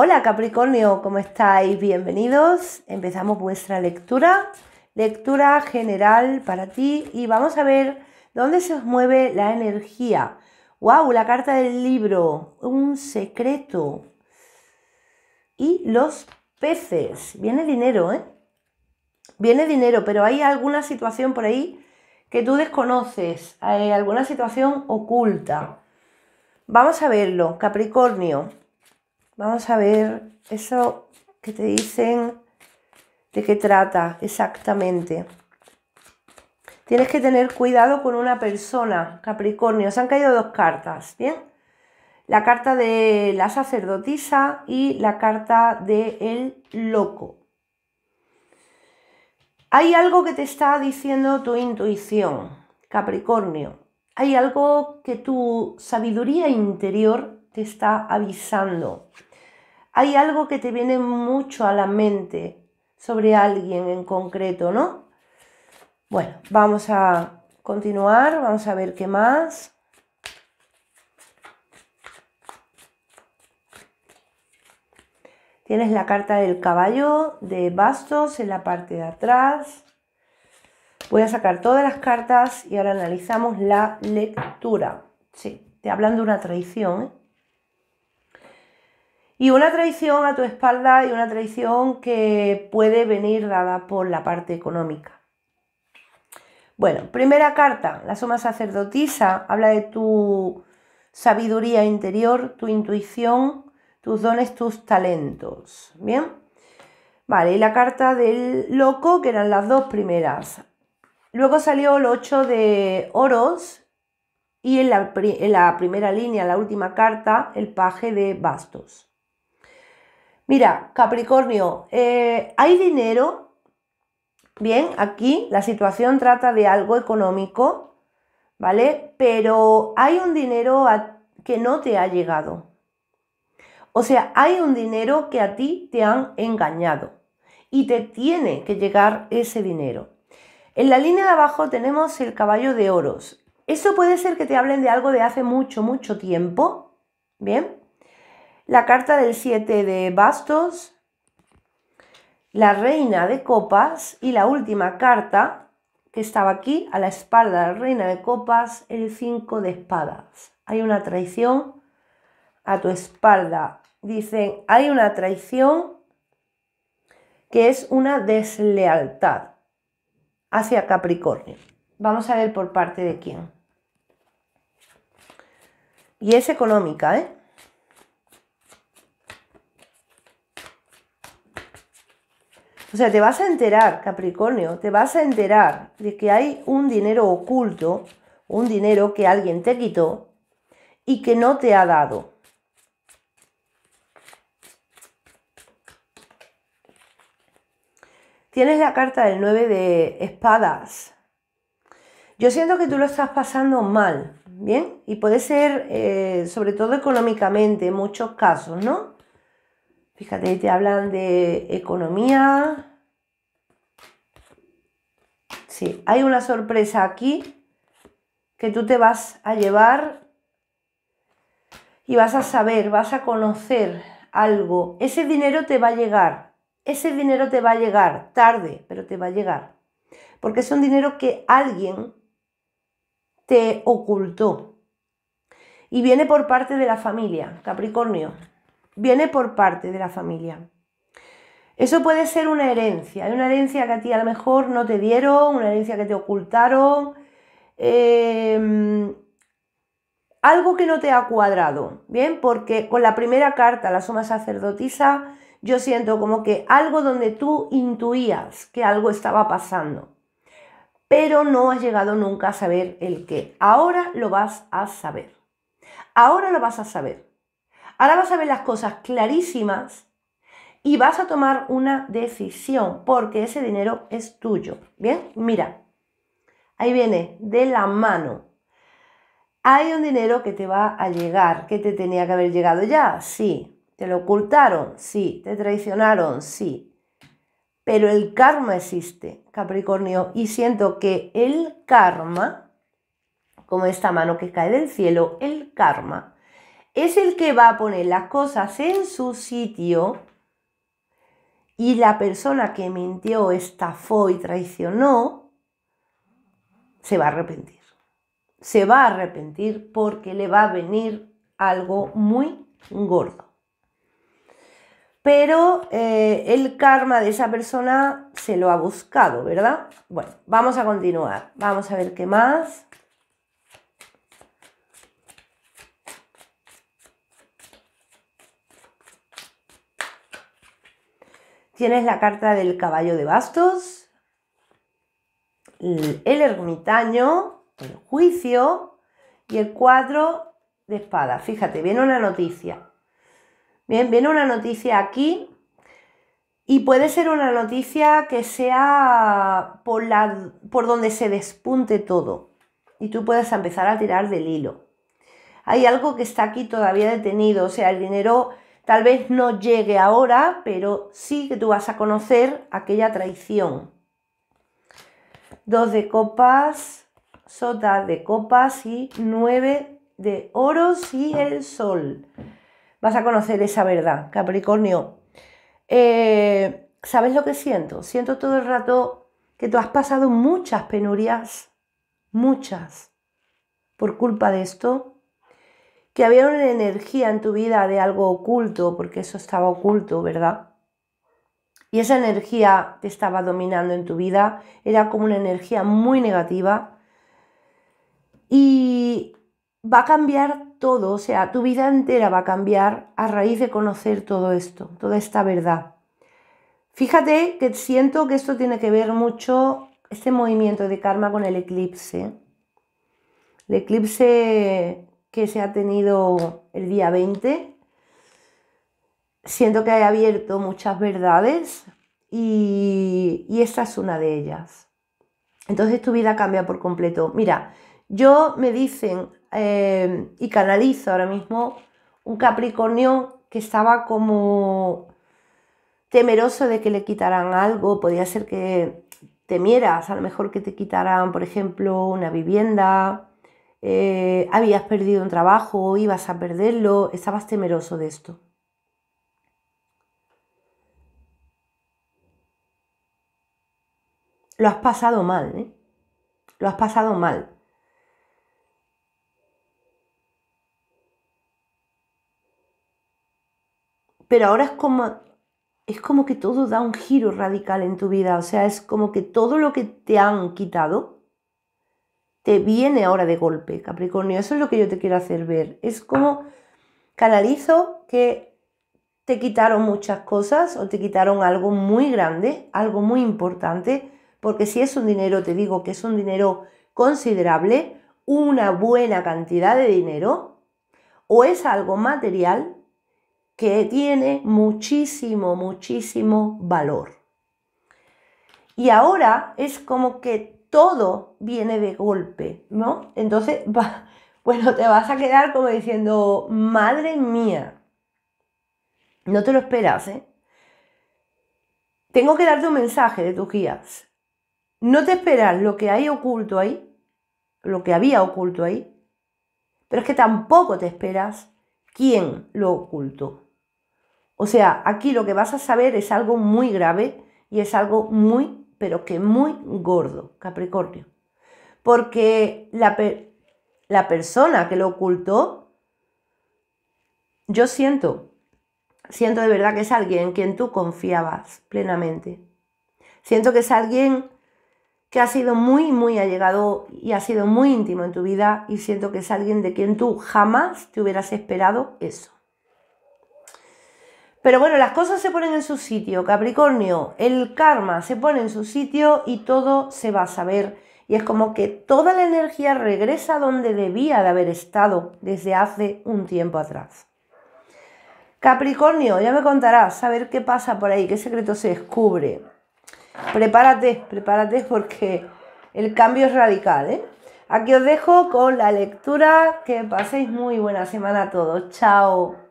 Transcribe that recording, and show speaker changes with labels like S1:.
S1: Hola Capricornio, ¿cómo estáis? Bienvenidos. Empezamos vuestra lectura, lectura general para ti y vamos a ver dónde se os mueve la energía. ¡Wow! La carta del libro, un secreto. Y los peces. Viene dinero, ¿eh? Viene dinero, pero hay alguna situación por ahí que tú desconoces, hay alguna situación oculta. Vamos a verlo, Capricornio. Vamos a ver eso que te dicen, de qué trata exactamente. Tienes que tener cuidado con una persona, Capricornio. Se han caído dos cartas, ¿bien? La carta de la sacerdotisa y la carta de el loco. Hay algo que te está diciendo tu intuición, Capricornio. Hay algo que tu sabiduría interior te está avisando hay algo que te viene mucho a la mente sobre alguien en concreto, ¿no? Bueno, vamos a continuar, vamos a ver qué más. Tienes la carta del caballo de bastos en la parte de atrás. Voy a sacar todas las cartas y ahora analizamos la lectura. Sí, te hablan de una traición. ¿eh? Y una traición a tu espalda y una traición que puede venir dada por la parte económica. Bueno, primera carta, la suma sacerdotisa, habla de tu sabiduría interior, tu intuición, tus dones, tus talentos. Bien. Vale, y la carta del loco, que eran las dos primeras. Luego salió el 8 de oros y en la, en la primera línea, la última carta, el paje de bastos. Mira, Capricornio, eh, hay dinero. Bien, aquí la situación trata de algo económico, ¿vale? Pero hay un dinero que no te ha llegado. O sea, hay un dinero que a ti te han engañado y te tiene que llegar ese dinero. En la línea de abajo tenemos el caballo de oros. Eso puede ser que te hablen de algo de hace mucho, mucho tiempo, ¿bien? la carta del 7 de bastos, la reina de copas y la última carta que estaba aquí a la espalda de la reina de copas, el 5 de espadas. Hay una traición a tu espalda. Dicen, hay una traición que es una deslealtad hacia Capricornio. Vamos a ver por parte de quién. Y es económica, ¿eh? O sea, te vas a enterar, Capricornio, te vas a enterar de que hay un dinero oculto, un dinero que alguien te quitó y que no te ha dado. Tienes la carta del 9 de espadas. Yo siento que tú lo estás pasando mal, ¿bien? Y puede ser, eh, sobre todo económicamente, en muchos casos, ¿no? Fíjate, te hablan de economía. Sí, hay una sorpresa aquí que tú te vas a llevar y vas a saber, vas a conocer algo. Ese dinero te va a llegar. Ese dinero te va a llegar tarde, pero te va a llegar. Porque es un dinero que alguien te ocultó. Y viene por parte de la familia, Capricornio viene por parte de la familia. Eso puede ser una herencia, una herencia que a ti a lo mejor no te dieron, una herencia que te ocultaron, em, algo que no te ha cuadrado, ¿bien? Porque con la primera carta, la suma sacerdotisa, yo siento como que algo donde tú intuías que algo estaba pasando, pero no has llegado nunca a saber el qué. Ahora lo vas a saber. Ahora lo vas a saber. Ahora vas a ver las cosas clarísimas y vas a tomar una decisión porque ese dinero es tuyo. Bien, mira, ahí viene de la mano. Hay un dinero que te va a llegar, que te tenía que haber llegado ya, sí. Te lo ocultaron, sí. Te traicionaron, sí. Pero el karma existe, Capricornio, y siento que el karma, como esta mano que cae del cielo, el karma, es el que va a poner las cosas en su sitio y la persona que mintió, estafó y traicionó, se va a arrepentir. Se va a arrepentir porque le va a venir algo muy gordo. Pero eh, el karma de esa persona se lo ha buscado, ¿verdad? Bueno, vamos a continuar. Vamos a ver qué más. Tienes la carta del caballo de bastos, el, ermitaño, el juicio y el cuadro de espada. Fíjate, viene una noticia. Bien, viene una noticia aquí y puede ser una noticia que sea por, la, por donde se despunte todo y tú puedes empezar a tirar del hilo. Hay algo que está aquí todavía detenido, o sea, el dinero Tal vez no llegue ahora, pero sí que tú vas a conocer aquella traición. Dos de copas, sota de copas y nueve de oros y el sol. Vas a conocer esa verdad, Capricornio. Eh, ¿Sabes lo que siento? Siento todo el rato que tú has pasado muchas penurias, muchas, por culpa de esto, que había una energía en tu vida de algo oculto, porque eso estaba oculto, ¿verdad? Y esa energía que estaba dominando en tu vida era como una energía muy negativa. Y va a cambiar todo, o sea, tu vida entera va a cambiar a raíz de conocer todo esto, toda esta verdad. Fíjate que siento que esto tiene que ver mucho, este movimiento de karma con el eclipse. El eclipse que se ha tenido el día 20. Siento que he abierto muchas verdades y, y esta es una de ellas. Entonces tu vida cambia por completo. Mira, yo me dicen eh, y canalizo ahora mismo un Capricornio que estaba como temeroso de que le quitaran algo, podía ser que temieras a lo mejor que te quitaran, por ejemplo, una vivienda, eh, habías perdido un trabajo, ibas a perderlo, estabas temeroso de esto. Lo has pasado mal, ¿eh? Lo has pasado mal. Pero ahora es como, es como que todo da un giro radical en tu vida. O sea, es como que todo lo que te han quitado te viene ahora de golpe, Capricornio. Eso es lo que yo te quiero hacer ver. Es como canalizo que te quitaron muchas cosas o te quitaron algo muy grande, algo muy importante, porque si es un dinero, te digo que es un dinero considerable, una buena cantidad de dinero, o es algo material que tiene muchísimo, muchísimo valor. Y ahora es como que todo viene de golpe, ¿no? Entonces, bueno, te vas a quedar como diciendo, madre mía, no te lo esperas, ¿eh? Tengo que darte un mensaje de tus guías. No te esperas lo que hay oculto ahí, lo que había oculto ahí, pero es que tampoco te esperas quién lo ocultó. O sea, aquí lo que vas a saber es algo muy grave y es algo muy pero que muy gordo, Capricornio. Porque la, la persona que lo ocultó, yo siento, siento de verdad que es alguien en quien tú confiabas plenamente. Siento que es alguien que ha sido muy, muy allegado y ha sido muy íntimo en tu vida y siento que es alguien de quien tú jamás te hubieras esperado eso. Pero bueno, las cosas se ponen en su sitio, Capricornio, el karma se pone en su sitio y todo se va a saber. Y es como que toda la energía regresa donde debía de haber estado desde hace un tiempo atrás. Capricornio, ya me contarás a ver qué pasa por ahí, qué secreto se descubre. Prepárate, prepárate porque el cambio es radical. ¿eh? Aquí os dejo con la lectura. Que paséis muy buena semana a todos. Chao.